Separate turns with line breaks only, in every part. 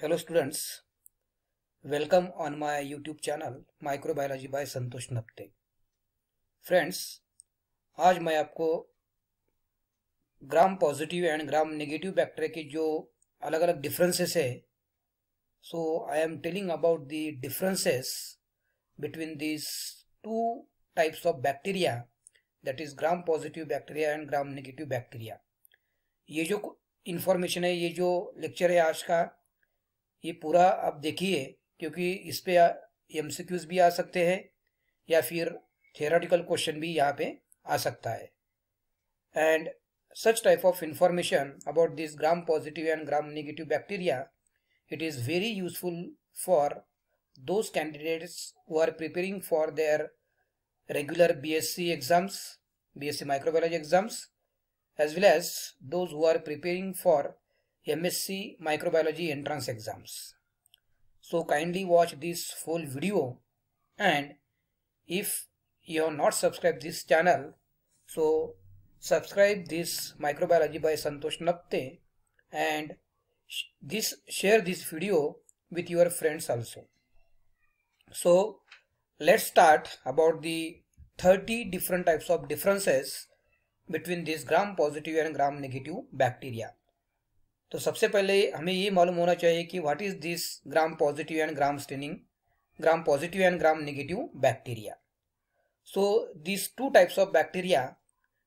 Hello students welcome on my YouTube channel microbiology by Santosh Napte friends आज मैं आपको gram positive and gram negative bacteria के जो अलग अलग डिफरेंसेस है so I am telling about the differences between this two types of bacteria that is gram positive bacteria and gram negative bacteria ये जो इन्फॉर्मेशन है ये जो लेक्चर है आज का ये पूरा आप देखिए क्योंकि इस पर एम सी क्यूज भी आ सकते हैं या फिर थेराटिकल क्वेश्चन भी यहाँ पे आ सकता है and such type of information about this gram positive and gram negative bacteria it is very useful for those candidates वो are preparing for their regular B S C exams B S C microbiology exams as well as those who are preparing for MSc Microbiology entrance exams. So kindly watch this full video and if you have not subscribed this channel, so subscribe this Microbiology by Santosh Napte and this share this video with your friends also. So let's start about the 30 different types of differences between these gram positive and gram negative bacteria. तो सबसे पहले हमें ये मालूम होना चाहिए कि what is this gram positive and gram staining gram positive and gram negative bacteria so this two types of bacteria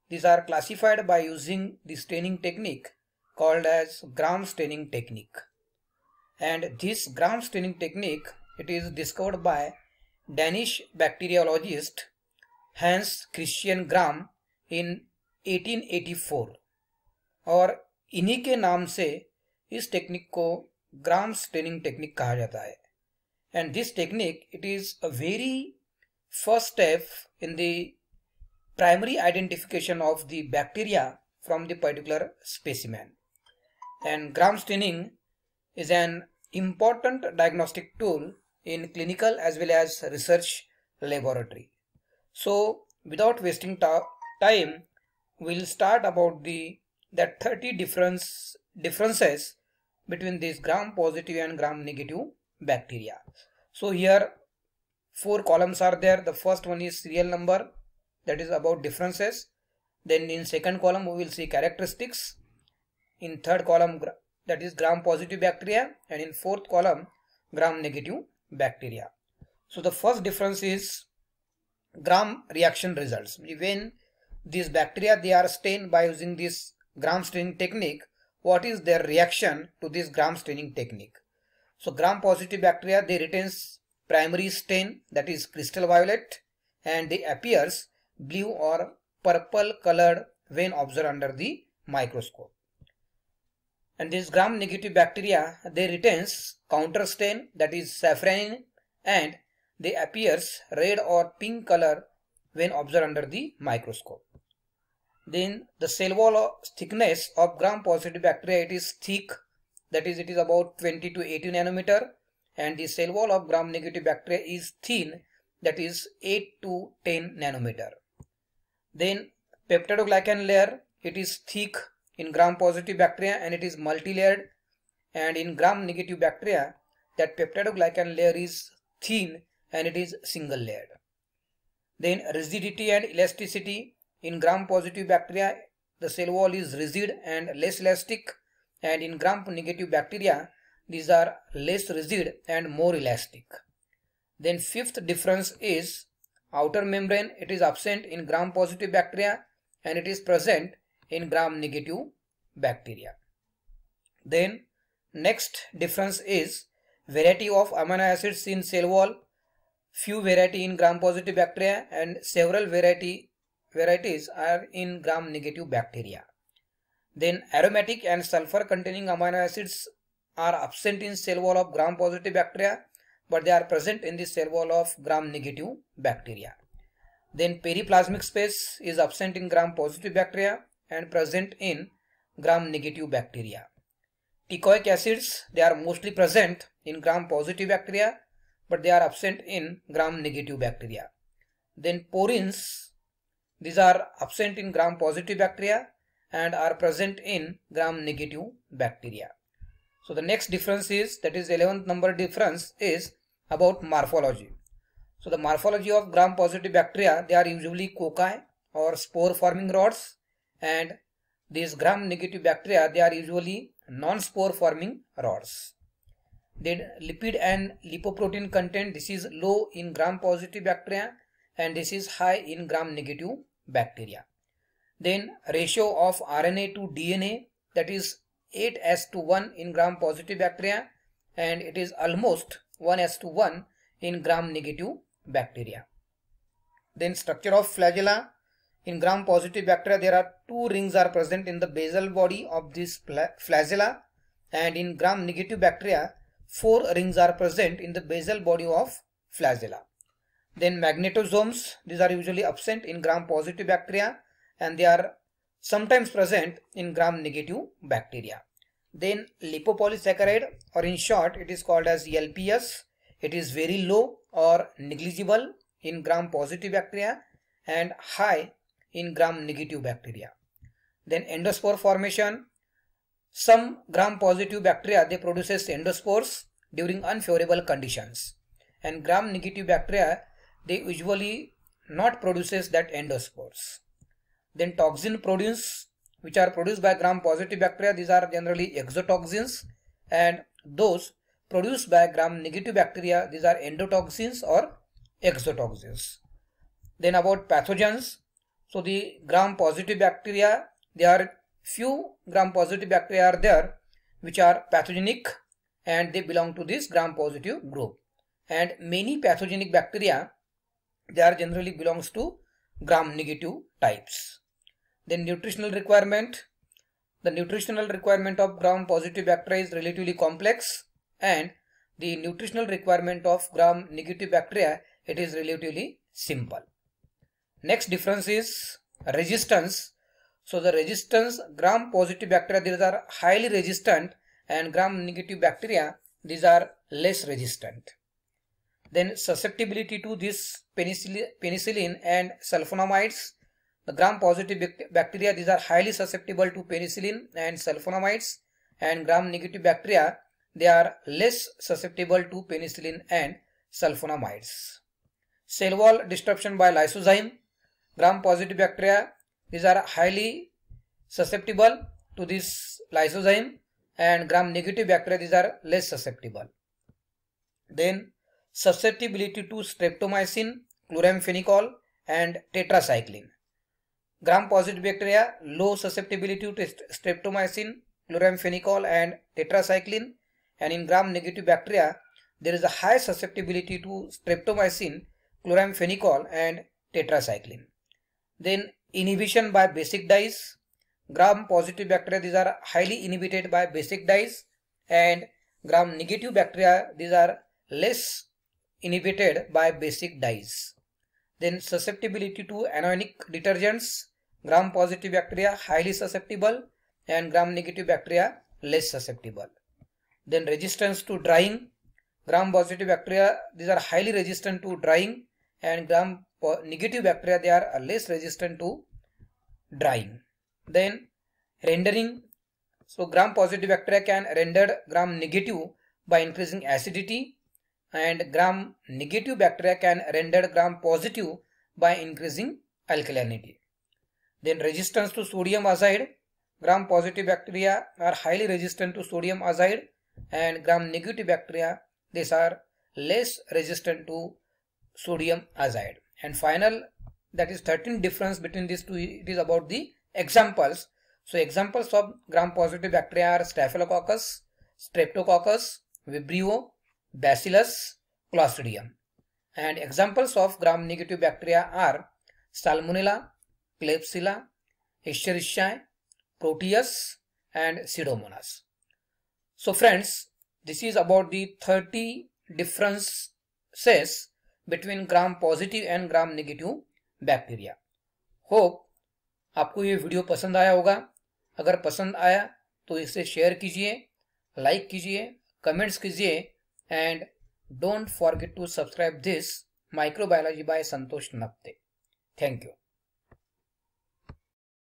this are classified by using the staining technique called as gram staining technique and this gram staining technique it is discovered by Danish bacteriologist Hans Christian Gram in 1884 और इन्हीं के नाम से इस technique को ग्राम staining technique कहा जाता है and this technique it is a very first step in the primary identification of the bacteria from the particular specimen and gram staining is an important diagnostic tool in clinical as well as research laboratory so without wasting time we'll start about the that 30 difference differences between these gram positive and gram negative bacteria. So here four columns are there. The first one is serial number that is about differences. Then in second column we will see characteristics. In third column that is gram positive bacteria and in fourth column gram negative bacteria. So the first difference is gram reaction results. When these bacteria they are stained by using this gram staining technique, what is their reaction to this gram staining technique. So gram positive bacteria, they retains primary stain that is crystal violet and they appears blue or purple colored when observed under the microscope. And these gram negative bacteria, they retains counter stain that is saffron and they appears red or pink color when observed under the microscope then the cell wall thickness of gram positive bacteria it is thick that is it is about 20 to 18 nanometer and the cell wall of gram negative bacteria is thin that is 8 to 10 nanometer then peptidoglycan layer it is thick in gram positive bacteria and it is multilayered and in gram negative bacteria that peptidoglycan layer is thin and it is single layered then rigidity and elasticity in gram-positive bacteria, the cell wall is rigid and less elastic and in gram-negative bacteria, these are less rigid and more elastic. Then fifth difference is outer membrane, it is absent in gram-positive bacteria and it is present in gram-negative bacteria. Then next difference is variety of amino acids in cell wall, few variety in gram-positive bacteria and several variety varieties are in gram-negative bacteria. Then aromatic and sulfur-containing amino acids are absent in cell wall of gram-positive bacteria, but they are present in the cell wall of gram-negative bacteria. Then periplasmic space is absent in gram-positive bacteria and present in gram-negative bacteria. Ticoic acids, they are mostly present in gram-positive bacteria, but they are absent in gram-negative bacteria. Then porins these are absent in gram positive bacteria and are present in gram negative bacteria. So the next difference is that is 11th number difference is about morphology. So the morphology of gram positive bacteria they are usually cocci or spore forming rods and these gram negative bacteria they are usually non-spore forming rods. Then lipid and lipoprotein content this is low in gram positive bacteria and this is high in gram negative bacteria. Then ratio of RNA to DNA that is 8 S to 1 in gram positive bacteria and it is almost 1 S to 1 in gram negative bacteria. Then structure of flagella. In gram positive bacteria there are two rings are present in the basal body of this flagella and in gram negative bacteria four rings are present in the basal body of flagella. Then magnetosomes, these are usually absent in gram-positive bacteria and they are sometimes present in gram-negative bacteria. Then lipopolysaccharide or in short it is called as LPS. It is very low or negligible in gram-positive bacteria and high in gram-negative bacteria. Then endospore formation. Some gram-positive bacteria they produces endospores during unfavorable conditions and gram-negative bacteria they usually not produces that endospores. Then toxin produce which are produced by gram-positive bacteria. These are generally exotoxins and those produced by gram-negative bacteria. These are endotoxins or exotoxins. Then about pathogens. So the gram-positive bacteria, there are few gram-positive bacteria are there which are pathogenic and they belong to this gram-positive group. And many pathogenic bacteria they are generally belongs to gram negative types. Then nutritional requirement. The nutritional requirement of gram positive bacteria is relatively complex and the nutritional requirement of gram negative bacteria it is relatively simple. Next difference is resistance. So the resistance gram positive bacteria these are highly resistant and gram negative bacteria these are less resistant. Then susceptibility to this penicillin and sulfonamides. The gram-positive bacteria, these are highly susceptible to penicillin and sulfonamides. And gram-negative bacteria, they are less susceptible to penicillin and sulfonamides. Cell wall disruption by lysozyme. Gram-positive bacteria, these are highly susceptible to this lysozyme and gram negative bacteria these are less susceptible then susceptibility to streptomycin, chloramphenicol and tetracycline. Gram-positive bacteria, low susceptibility to streptomycin, chloramphenicol and tetracycline and in gram-negative bacteria, there is a high susceptibility to streptomycin, chloramphenicol and tetracycline. Then inhibition by basic dyes, gram-positive bacteria, these are highly inhibited by basic dyes and gram-negative bacteria, these are less inhibited by basic dyes. Then susceptibility to anionic detergents, gram-positive bacteria highly susceptible and gram-negative bacteria less susceptible. Then resistance to drying, gram-positive bacteria, these are highly resistant to drying and gram-negative bacteria, they are less resistant to drying. Then rendering, so gram-positive bacteria can render gram-negative by increasing acidity and gram negative bacteria can render gram positive by increasing alkalinity. Then resistance to sodium azide. Gram positive bacteria are highly resistant to sodium azide and gram negative bacteria these are less resistant to sodium azide. And final that is 13 difference between these two it is about the examples. So examples of gram positive bacteria are Staphylococcus, Streptococcus, Vibrio, Bacillus clostridium. And examples of gram-negative bacteria are Salmonella, Klebsiella, Escherichia, Proteus and Pseudomonas. So friends, this is about the 30 differences between gram-positive and gram-negative bacteria hope आपको ये video पसंद आया होगा अगर पसंद आया तो इसे शेयर कीजिए लाइक कीजिए कमेंट्स कीजिए and don't forget to subscribe this microbiology by santosh napte thank you